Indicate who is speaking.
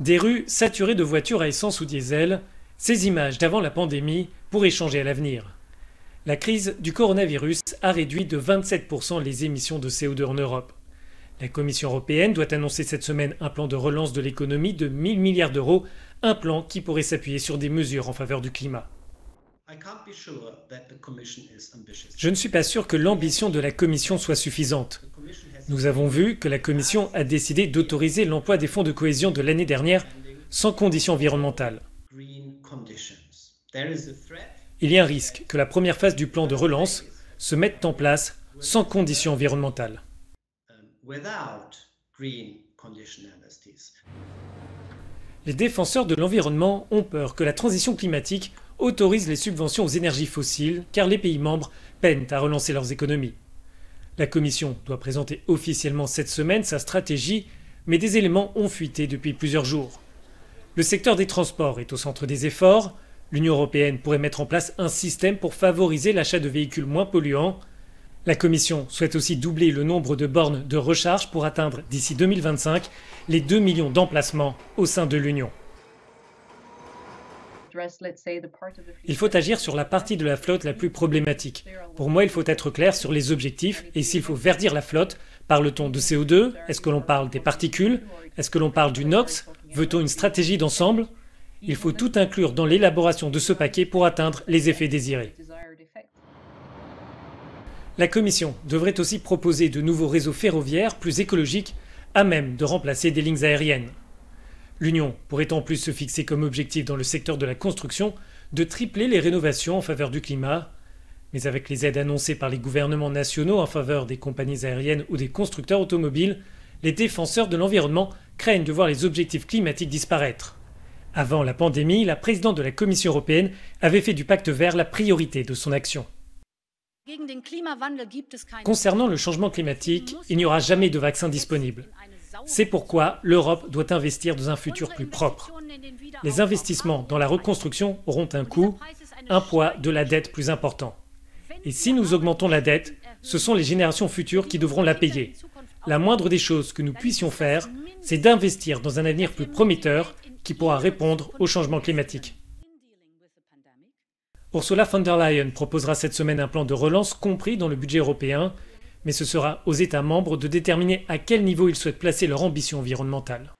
Speaker 1: Des rues saturées de voitures à essence ou diesel, ces images d'avant la pandémie pourraient changer à l'avenir. La crise du coronavirus a réduit de 27% les émissions de CO2 en Europe. La Commission européenne doit annoncer cette semaine un plan de relance de l'économie de 1 000 milliards d'euros, un plan qui pourrait s'appuyer sur des mesures en faveur du climat. Je ne suis pas sûr que l'ambition de la Commission soit suffisante. Nous avons vu que la Commission a décidé d'autoriser l'emploi des fonds de cohésion de l'année dernière sans conditions environnementales. Il y a un risque que la première phase du plan de relance se mette en place sans conditions environnementales. Les défenseurs de l'environnement ont peur que la transition climatique autorise les subventions aux énergies fossiles car les pays membres peinent à relancer leurs économies. La Commission doit présenter officiellement cette semaine sa stratégie, mais des éléments ont fuité depuis plusieurs jours. Le secteur des transports est au centre des efforts. L'Union européenne pourrait mettre en place un système pour favoriser l'achat de véhicules moins polluants. La Commission souhaite aussi doubler le nombre de bornes de recharge pour atteindre d'ici 2025 les 2 millions d'emplacements au sein de l'Union. Il faut agir sur la partie de la flotte la plus problématique. Pour moi, il faut être clair sur les objectifs et s'il faut verdir la flotte, parle-t-on de CO2 Est-ce que l'on parle des particules Est-ce que l'on parle du NOx Veut-on une stratégie d'ensemble Il faut tout inclure dans l'élaboration de ce paquet pour atteindre les effets désirés. La Commission devrait aussi proposer de nouveaux réseaux ferroviaires plus écologiques à même de remplacer des lignes aériennes. L'Union pourrait en plus se fixer comme objectif dans le secteur de la construction de tripler les rénovations en faveur du climat. Mais avec les aides annoncées par les gouvernements nationaux en faveur des compagnies aériennes ou des constructeurs automobiles, les défenseurs de l'environnement craignent de voir les objectifs climatiques disparaître. Avant la pandémie, la présidente de la Commission européenne avait fait du pacte vert la priorité de son action. Concernant le changement climatique, il n'y aura jamais de vaccin disponible. C'est pourquoi l'Europe doit investir dans un futur plus propre. Les investissements dans la reconstruction auront un coût, un poids de la dette plus important. Et si nous augmentons la dette, ce sont les générations futures qui devront la payer. La moindre des choses que nous puissions faire, c'est d'investir dans un avenir plus prometteur qui pourra répondre au changement climatique. Ursula von der Leyen proposera cette semaine un plan de relance compris dans le budget européen mais ce sera aux États membres de déterminer à quel niveau ils souhaitent placer leur ambition environnementale.